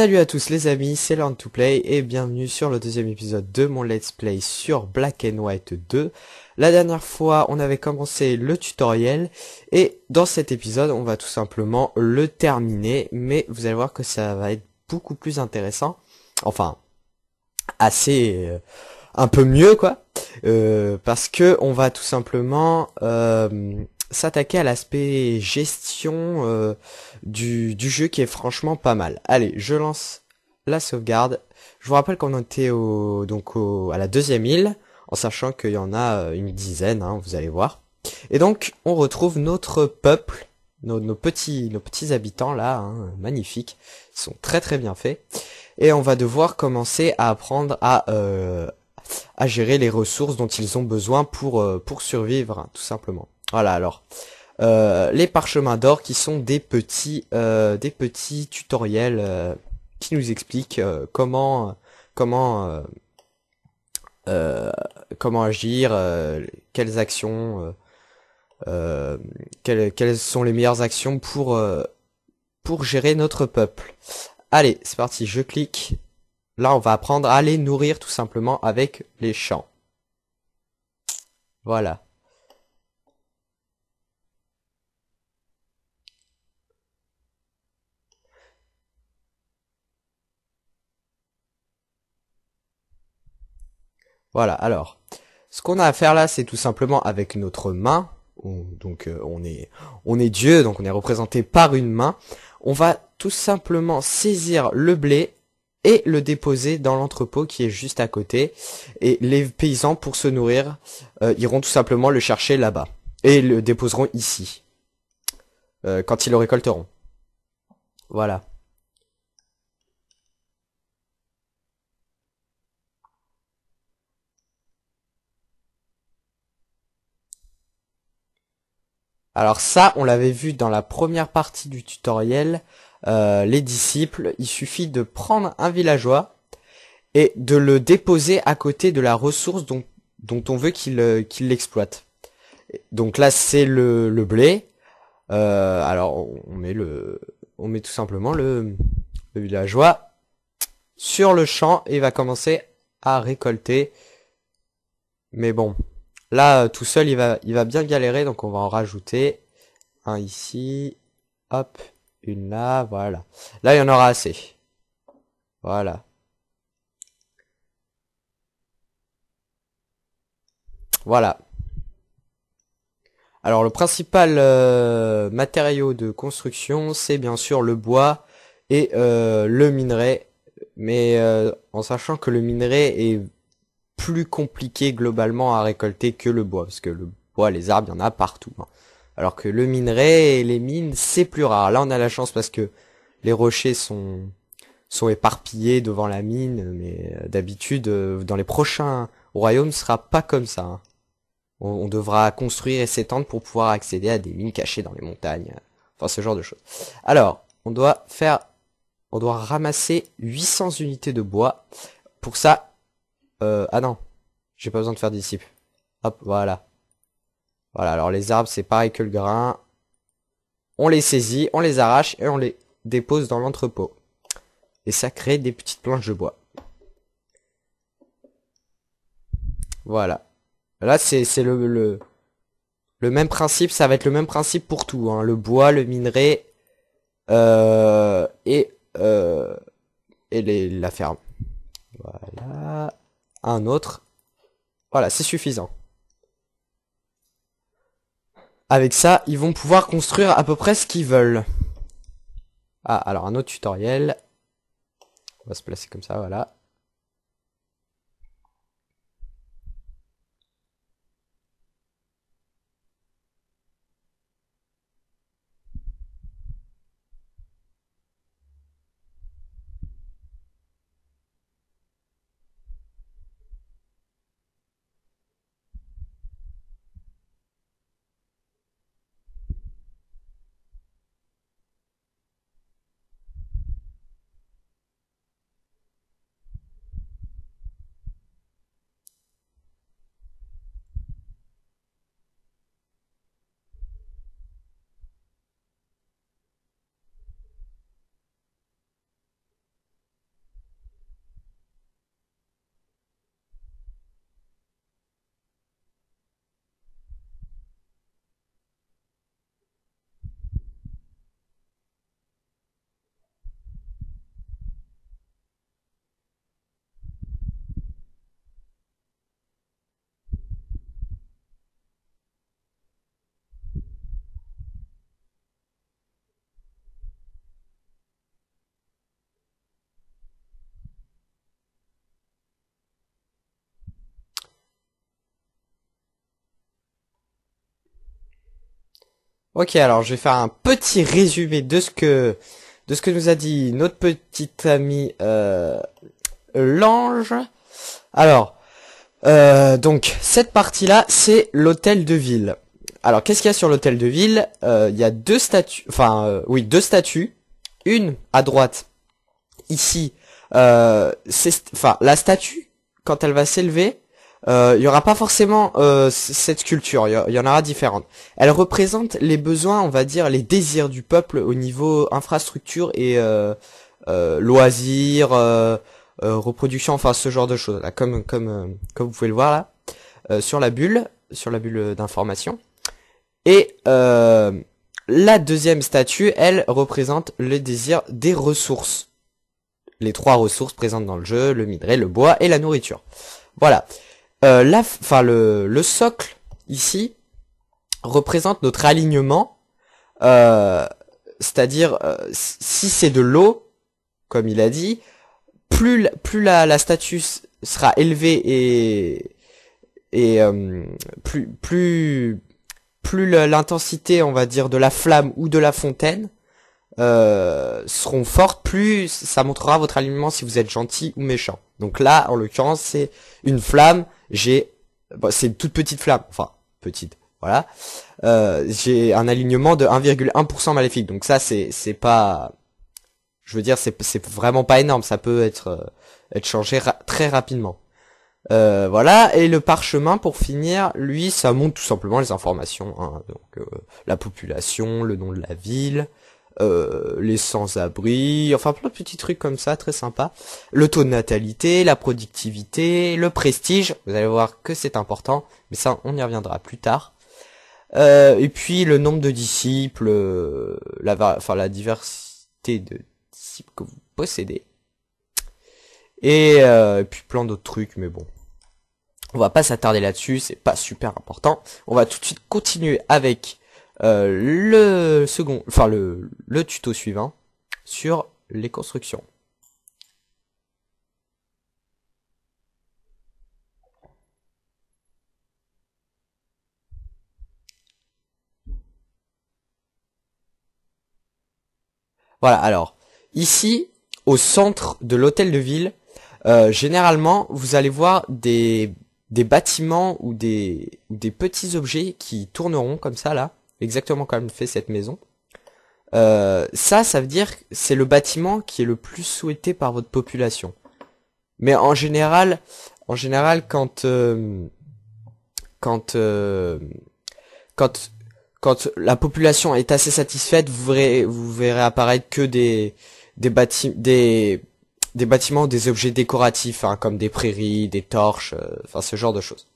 Salut à tous les amis, c'est Learn to Play et bienvenue sur le deuxième épisode de mon Let's Play sur Black and White 2. La dernière fois, on avait commencé le tutoriel et dans cet épisode, on va tout simplement le terminer, mais vous allez voir que ça va être beaucoup plus intéressant. Enfin, assez... Euh, un peu mieux quoi, euh, parce que on va tout simplement euh, s'attaquer à l'aspect gestion euh, du, du, jeu qui est franchement pas mal. Allez, je lance la sauvegarde. Je vous rappelle qu'on était au, donc au, à la deuxième île, en sachant qu'il y en a euh, une dizaine, hein, vous allez voir. Et donc, on retrouve notre peuple, nos, nos petits, nos petits habitants là, hein, magnifiques, ils sont très très bien faits. Et on va devoir commencer à apprendre à... Euh, à gérer les ressources dont ils ont besoin pour, pour survivre, hein, tout simplement. Voilà alors. Euh, les parchemins d'or qui sont des petits euh, des petits tutoriels euh, qui nous expliquent comment comment comment agir, quelles actions quelles, sont les meilleures actions pour pour gérer notre peuple. Allez, c'est parti, je clique. Là, on va apprendre à les nourrir tout simplement avec les champs. Voilà. Voilà, alors, ce qu'on a à faire là, c'est tout simplement avec notre main, donc euh, on, est, on est Dieu, donc on est représenté par une main, on va tout simplement saisir le blé et le déposer dans l'entrepôt qui est juste à côté. Et les paysans, pour se nourrir, euh, iront tout simplement le chercher là-bas. Et le déposeront ici, euh, quand ils le récolteront. Voilà. Alors ça, on l'avait vu dans la première partie du tutoriel, euh, les disciples, il suffit de prendre un villageois et de le déposer à côté de la ressource dont, on veut euh, qu'il l'exploite. Donc là, c'est le, blé. Euh, alors on met le, on met tout simplement le, le villageois sur le champ et il va commencer à récolter. Mais bon, Là, euh, tout seul, il va, il va bien galérer, donc on va en rajouter un ici. Hop, une là, voilà. Là, il y en aura assez. Voilà. Voilà. Alors le principal euh, matériau de construction, c'est bien sûr le bois et euh, le minerai. Mais en sachant que le minerai est plus compliqué globalement à récolter que le bois, parce que le bois, les arbres, il y en a partout. Hein. Alors que le minerai et les mines, c'est plus rare. Là, on a la chance parce que les rochers sont sont éparpillés devant la mine, mais euh, d'habitude, euh, dans les prochains royaumes, ne sera pas comme ça. Hein. On, on, devra construire et s'étendre pour pouvoir accéder à des mines cachées dans les montagnes. Euh, enfin, ce genre de choses. Alors, on doit faire, on doit ramasser 800 unités de bois. Pour ça, euh, ah non, j'ai pas besoin de faire disciple. Hop, voilà. Voilà, alors les arbres, c'est pareil que le grain. On les saisit, on les arrache et on les dépose dans l'entrepôt. Et ça crée des petites planches de bois. Voilà. Là, c'est le, le, même principe. Ça va être le même principe pour tout. Hein. Le bois, le minerai euh, et, euh, et la ferme. Voilà un autre. Voilà, c'est suffisant. Avec ça, ils vont pouvoir construire à peu près ce qu'ils veulent. Ah, alors un autre tutoriel. On va se placer comme ça, voilà. Ok, alors je vais faire un petit résumé de ce que de ce que nous a dit notre petite amie euh, l'ange. Alors, euh, donc cette partie-là, c'est l'hôtel de ville. Alors, qu'est-ce qu'il y a sur l'hôtel de ville euh, Il y a deux statues, enfin euh, oui, deux statues. Une à droite, ici, c'est, enfin la statue quand elle va s'élever, euh, il n'y aura pas forcément euh, cette culture, il y, en aura différentes. Elle représente les besoins, on va dire, les désirs du peuple au niveau infrastructure et euh, loisirs, reproduction, enfin ce genre de choses. Là, comme comme comme vous pouvez le voir là sur la bulle, sur la bulle d'information. Et la deuxième statue, elle représente le désir des ressources. Les trois ressources présentes dans le jeu, le minerai, le bois et la nourriture. Voilà euh, enfin le, le socle ici représente notre alignement, euh, c'est-à-dire euh, si c'est de l'eau, comme il a dit, plus plus la, la statue sera élevée et et euh, plus plus plus l'intensité, on va dire, de la flamme ou de la fontaine euh, seront fortes, plus ça montrera votre alignement si vous êtes gentil ou méchant. Donc là, en l'occurrence, c'est une flamme j'ai, c'est une toute petite flamme, enfin petite, voilà. Euh, j'ai un alignement de 1,1% maléfique, donc ça c'est c'est pas, je veux dire c'est c'est vraiment pas énorme, ça peut être euh, être changé très rapidement. Euh, voilà, et le parchemin pour finir, lui, ça montre tout simplement les informations, hein. donc la population, le nom de la ville, euh, les sans-abri, enfin plein de petits trucs comme ça, très sympa. Le taux de natalité, la productivité, le prestige, vous allez voir que c'est important, mais ça on y reviendra plus tard. Euh, et puis le nombre de disciples, euh, la, enfin, la diversité de disciples que vous possédez. Et, et puis plein d'autres trucs, mais bon. On va pas s'attarder là-dessus, c'est pas super important. On va tout de suite continuer avec euh, le second, enfin le, le tuto suivant sur les constructions. Voilà, alors, ici, au centre de l'hôtel de ville, euh, généralement, vous allez voir des, des bâtiments ou des, ou des petits objets qui tourneront comme ça, là, exactement comme fait cette maison. Euh, ça, ça veut dire que c'est le bâtiment qui est le plus souhaité par votre population. Mais en général, en général, quand euh, quand euh, quand quand la population est assez satisfaite, vous verrez vous verrez apparaître que des des bâtiments des des bâtiments ou des objets décoratifs, hein, comme des prairies, des torches, enfin ce genre de choses.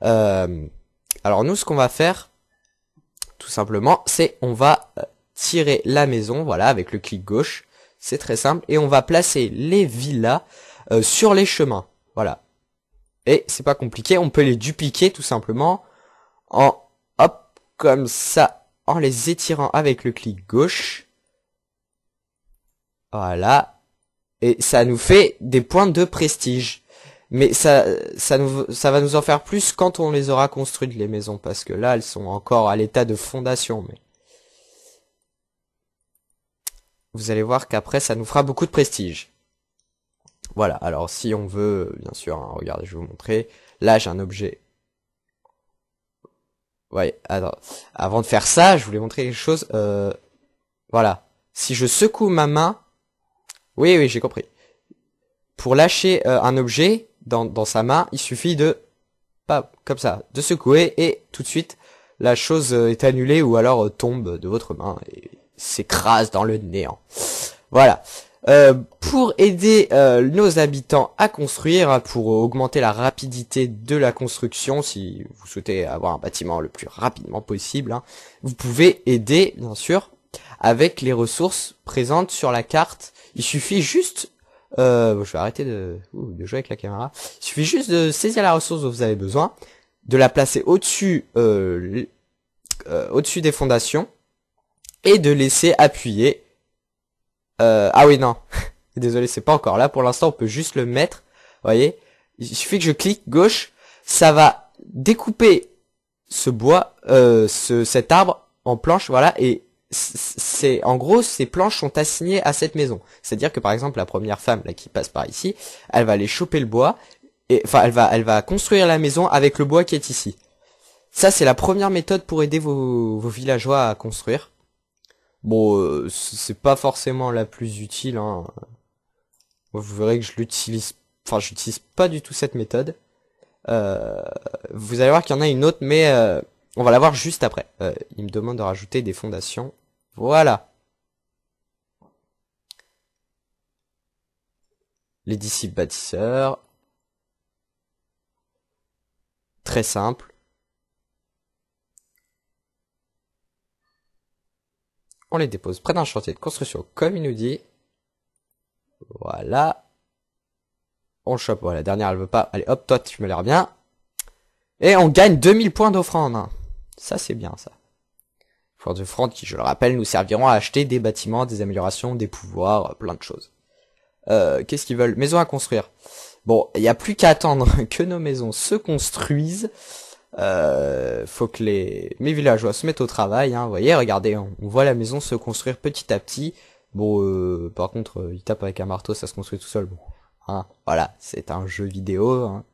alors nous, ce qu'on va faire, tout simplement, c'est on va euh, tirer la maison, voilà, avec le clic gauche. C'est très simple. Et on va placer les villas euh, sur les chemins. Voilà. Et c'est pas compliqué, on peut les dupliquer tout simplement en, hop, comme ça, en les étirant avec le clic gauche. Voilà. Et ça nous fait des points de prestige. Mais ça, ça, va nous en faire plus quand on les aura construites les maisons, parce que là, elles sont encore à l'état de fondation. Mais vous allez voir qu'après, ça nous fera beaucoup de prestige. Voilà. Alors, si on veut, bien sûr, hein, regardez, je vais vous montrer. Là, j'ai un objet. Ouais. Alors, Avant de faire ça, je voulais montrer quelque chose. Euh, voilà. Si je secoue ma main, oui, oui, j'ai compris. Pour lâcher euh, un objet, dans, dans sa main, il suffit de pas comme ça, de secouer et tout de suite la chose euh, est annulée ou alors euh, tombe de votre main et s'écrase dans le néant. Voilà. Euh, pour aider nos habitants à construire, hein, pour augmenter la rapidité de la construction, si vous souhaitez avoir un bâtiment le plus rapidement possible, hein, vous pouvez aider, bien sûr, avec les ressources présentes sur la carte. Il suffit juste euh, je vais arrêter de, jouer avec la caméra. Il suffit juste de saisir la ressource dont vous avez besoin, de la placer au-dessus euh, euh, au-dessus des fondations et de laisser appuyer. Euh, ah oui non, désolé c'est pas encore là. Pour l'instant on peut juste le mettre. Voyez, il suffit que je clique gauche, ça va découper ce bois, ce cet arbre en planche, voilà, et c'est en gros ces planches sont assignées à cette maison. C'est-à-dire que par exemple la première femme là qui passe par ici, elle va aller choper le bois et enfin elle va elle va construire la maison avec le bois qui est ici. Ça c'est la première méthode pour aider vos, villageois à construire. Bon, euh, c'est pas forcément la plus utile hein. Vous verrez que je l'utilise enfin j'utilise pas du tout cette méthode. Euh, vous allez voir qu'il y en a une autre mais euh, on va la voir juste après. il me demande de rajouter des fondations. Voilà. Les disciples bâtisseurs. Très simple. On les dépose près d'un chantier de construction, comme il nous dit. Voilà. On chope. Voilà, la dernière, elle veut pas. Allez, hop, toi, tu me l'air bien. Et on gagne 2000 points d'offrande. Ça, c'est bien, ça de qui, je le rappelle, nous serviront à acheter des bâtiments, des améliorations, des pouvoirs, euh, plein de choses. Euh, qu'est-ce qu'ils veulent maison à construire. Bon, il n'y a plus qu'à attendre que nos maisons se construisent. Euh, faut que les mes villageois se mettent au travail. Hein. Vous voyez, regardez, on, voit la maison se construire petit à petit. Bon, euh, par contre, il tape avec un marteau, ça se construit tout seul. Bon, hein, voilà, c'est un jeu vidéo. Hein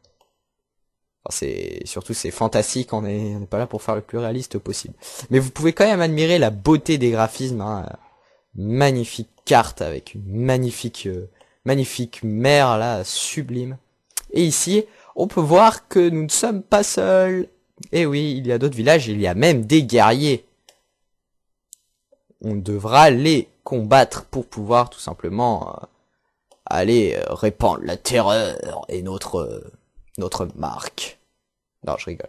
c'est surtout c'est fantastique, on est on n'est pas là pour faire le plus réaliste possible. Mais vous pouvez quand même admirer la beauté des graphismes. Hein. Magnifique carte avec une magnifique euh, magnifique mer là sublime. Et ici, on peut voir que nous ne sommes pas seuls. Et eh oui, il y a d'autres villages, il y a même des guerriers. On devra les combattre pour pouvoir tout simplement euh, aller euh, répandre la terreur et notre notre marque. Non, je rigole.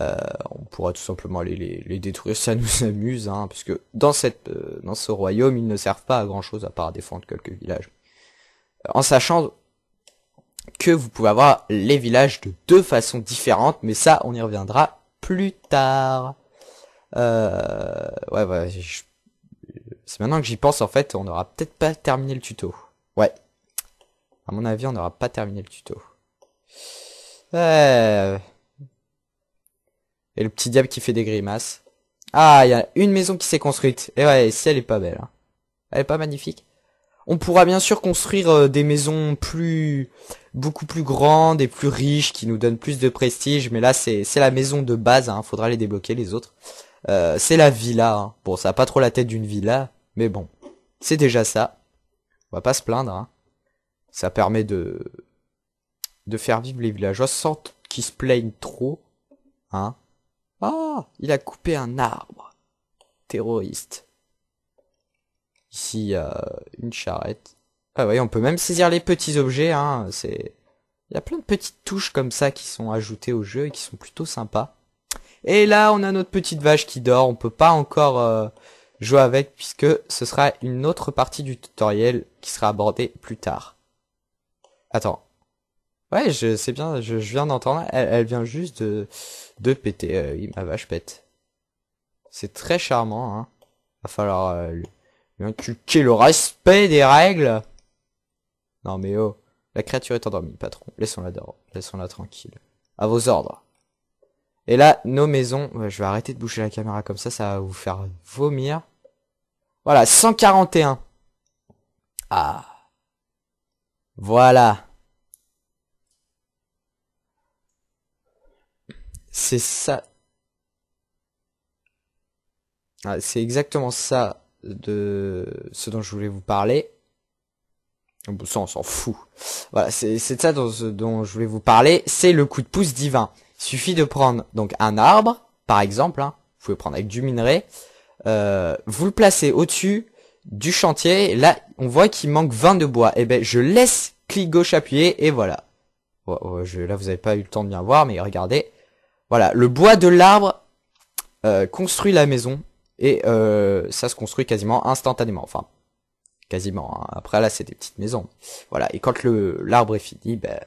Euh, on pourra tout simplement aller les, détruire, ça nous amuse, hein, dans, cette, euh, dans ce royaume, ils ne servent pas à grand chose à part défendre quelques villages. Euh, en sachant que vous pouvez avoir les villages de deux façons différentes, mais ça, on y reviendra plus tard. ouais, c'est maintenant que j'y pense, en fait, on n'aura peut-être pas terminé le tuto. Ouais. À mon avis, on n'aura pas terminé le tuto. Et le petit diable qui fait des grimaces. Ah, il y a une maison qui s'est construite. Et ouais, si elle est pas belle. Hein. Elle est pas magnifique. On pourra bien sûr construire euh, des maisons plus, beaucoup plus grandes et plus riches qui nous donnent plus de prestige. Mais là, c'est la maison de base. Hein. Faudra les débloquer les autres. Euh, c'est la villa. Hein. Bon, ça a pas trop la tête d'une villa, mais bon, c'est déjà ça. On va pas se plaindre. Hein. Ça permet de de faire vivre les villageois sans qu'ils se plaignent trop. Hein Ah Il a coupé un arbre Terroriste. Ici, une charrette. Ah oui, on peut même saisir les petits objets, hein, c'est... Il y a plein de petites touches comme ça qui sont ajoutées au jeu et qui sont plutôt sympas. Et là, on a notre petite vache qui dort, on peut pas encore euh, jouer avec puisque ce sera une autre partie du tutoriel qui sera abordée plus tard. Attends, Ouais, je sais bien, je, viens d'entendre. Elle, vient juste de, de péter. Euh, ma vache pète. C'est très charmant, hein. Va falloir euh, lui, inculquer le respect des règles. Non mais oh, la créature est endormie, patron. Laissons-la Laissons-la tranquille. À vos ordres. Et là, nos maisons... Je vais arrêter de boucher la caméra comme ça, ça va vous faire vomir. Voilà, 141. Ah. Voilà. c'est ça. Ah, c'est exactement ça de ce dont je voulais vous parler. Ça, on s'en fout. Voilà, c'est ça dont, dont, je voulais vous parler. C'est le coup de pouce divin. Il suffit de prendre donc un arbre, par exemple. Hein. vous pouvez prendre avec du minerai. Euh, vous le placez au-dessus du chantier. là, on voit qu'il manque 20 de bois. Et eh ben, je laisse clic gauche appuyer. et voilà. je, là, vous n'avez pas eu le temps de bien voir, mais regardez. Voilà, le bois de l'arbre euh, construit la maison et euh, ça se construit quasiment instantanément. Enfin, quasiment. Hein. Après là, c'est des petites maisons. Voilà. Et quand le l'arbre est fini, ben,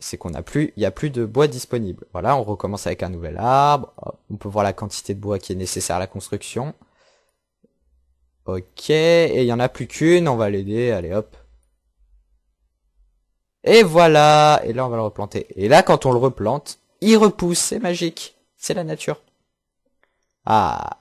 c'est qu'on a plus, il y a plus de bois disponible. Voilà, on recommence avec un nouvel arbre. On peut voir la quantité de bois qui est nécessaire à la construction. Ok, et il y en a plus qu'une. On va l'aider. Allez, hop. Et voilà. Et là, on va le replanter. Et là, quand on le replante, il repousse, c'est magique, c'est la nature. Ah.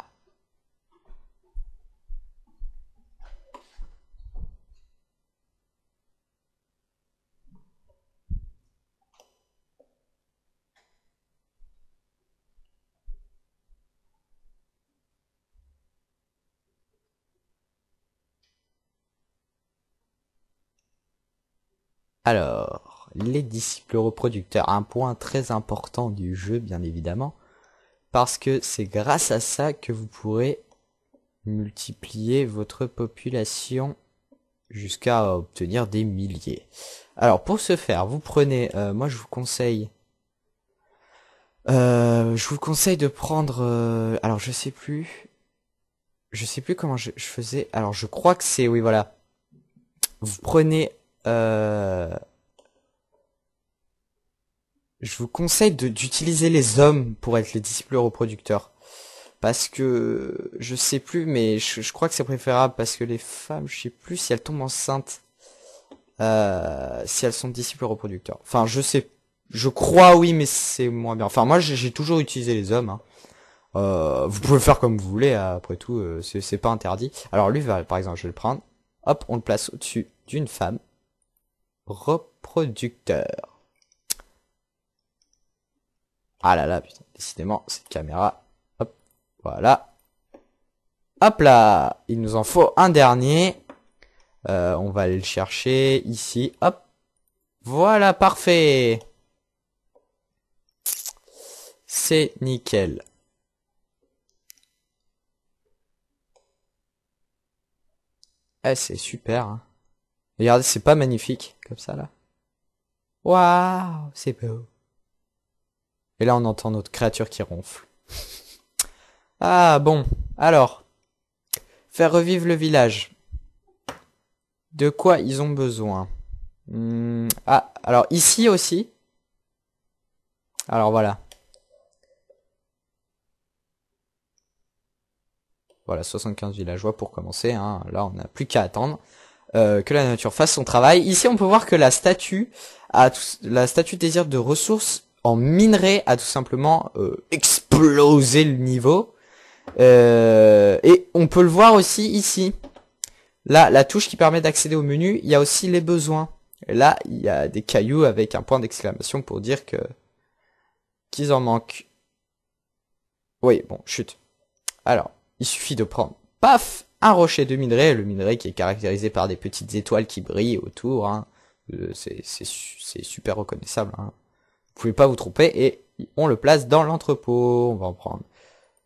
Alors les disciples reproducteurs. Un point très important du jeu, bien évidemment, parce que c'est grâce à ça que vous pourrez multiplier votre population jusqu'à obtenir des milliers. Alors pour ce faire, vous prenez, euh, moi je vous conseille, euh, je vous conseille de prendre, euh, alors je sais plus, je sais plus comment je, je faisais, alors je crois que c'est, oui voilà, vous prenez, je vous conseille d'utiliser les hommes pour être les disciples reproducteurs. Parce que je sais plus, mais je, crois que c'est préférable parce que les femmes, je sais plus si elles tombent enceintes, euh, si elles sont disciples reproducteurs. Enfin, je sais, je crois oui, mais c'est moins bien. Enfin, moi, j'ai toujours utilisé les hommes. Hein. Euh, vous pouvez faire comme vous voulez, hein, après tout, euh, c'est pas interdit. Alors lui, par exemple, je vais le prendre. Hop, on le place au-dessus d'une femme reproducteur. Ah là là, putain, décidément, cette caméra. Hop, voilà. Hop là Il nous en faut un dernier. Euh, on va aller le chercher ici. Hop. Voilà, parfait. C'est nickel. Eh, c'est super. Hein. Regardez, c'est pas magnifique comme ça là. Waouh, c'est beau. Et là, on entend notre créature qui ronfle. Ah bon, alors. Faire revivre le village. De quoi ils ont besoin hmm, Ah, alors ici aussi. Alors voilà. Voilà, 75 villageois pour commencer. Hein. Là, on n'a plus qu'à attendre euh, que la nature fasse son travail. Ici, on peut voir que la statue, a la statue désire de ressources en minerai a tout simplement euh, explosé le niveau. Euh, et on peut le voir aussi ici. Là, la touche qui permet d'accéder au menu, il y a aussi les besoins. là, il y a des cailloux avec un point d'exclamation pour dire que qu'ils en manquent. Oui, bon, chute. Alors, il suffit de prendre, paf, un rocher de minerai, le minerai qui est caractérisé par des petites étoiles qui brillent autour. Hein. Euh, c'est super reconnaissable. Hein. Vous pouvez pas vous tromper et on le place dans l'entrepôt. On va en prendre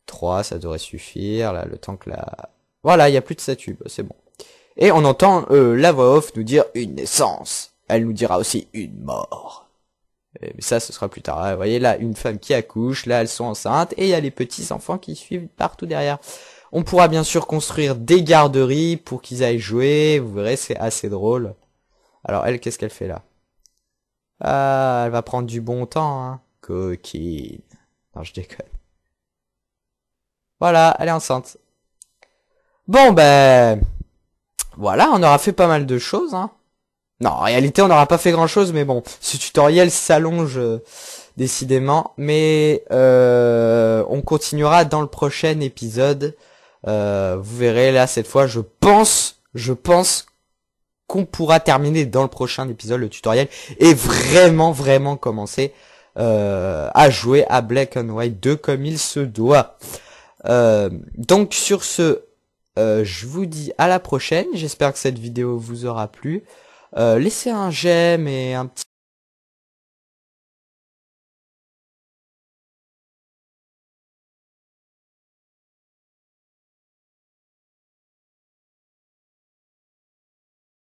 3, ça devrait suffire. Là, le temps que la... Voilà, il n'y a plus de statue, bah, c'est bon. Et on entend euh, la voix off nous dire une naissance. Elle nous dira aussi une mort. Mais ça, ce sera plus tard. Ah, vous voyez là, une femme qui accouche, là, elles sont enceintes, et il y a les petits enfants qui suivent partout derrière. On pourra bien sûr construire des garderies pour qu'ils aillent jouer. Vous verrez, c'est assez drôle. Alors elle, qu'est-ce qu'elle fait là ah, elle va prendre du bon temps, hein. Coquine. Non, je déconne. Voilà, elle est enceinte. Bon, ben... Voilà, on aura fait pas mal de choses, hein. Non, en réalité, on n'aura pas fait grand-chose, mais bon, ce tutoriel s'allonge euh, décidément. Mais euh, on continuera dans le prochain épisode. Euh, vous verrez, là, cette fois, je pense, je pense qu'on pourra terminer dans le prochain épisode, le tutoriel, et vraiment, vraiment commencer euh, à jouer à Black and White 2 comme il se doit. Euh, donc sur ce, euh, je vous dis à la prochaine. J'espère que cette vidéo vous aura plu. laissez un j'aime et un petit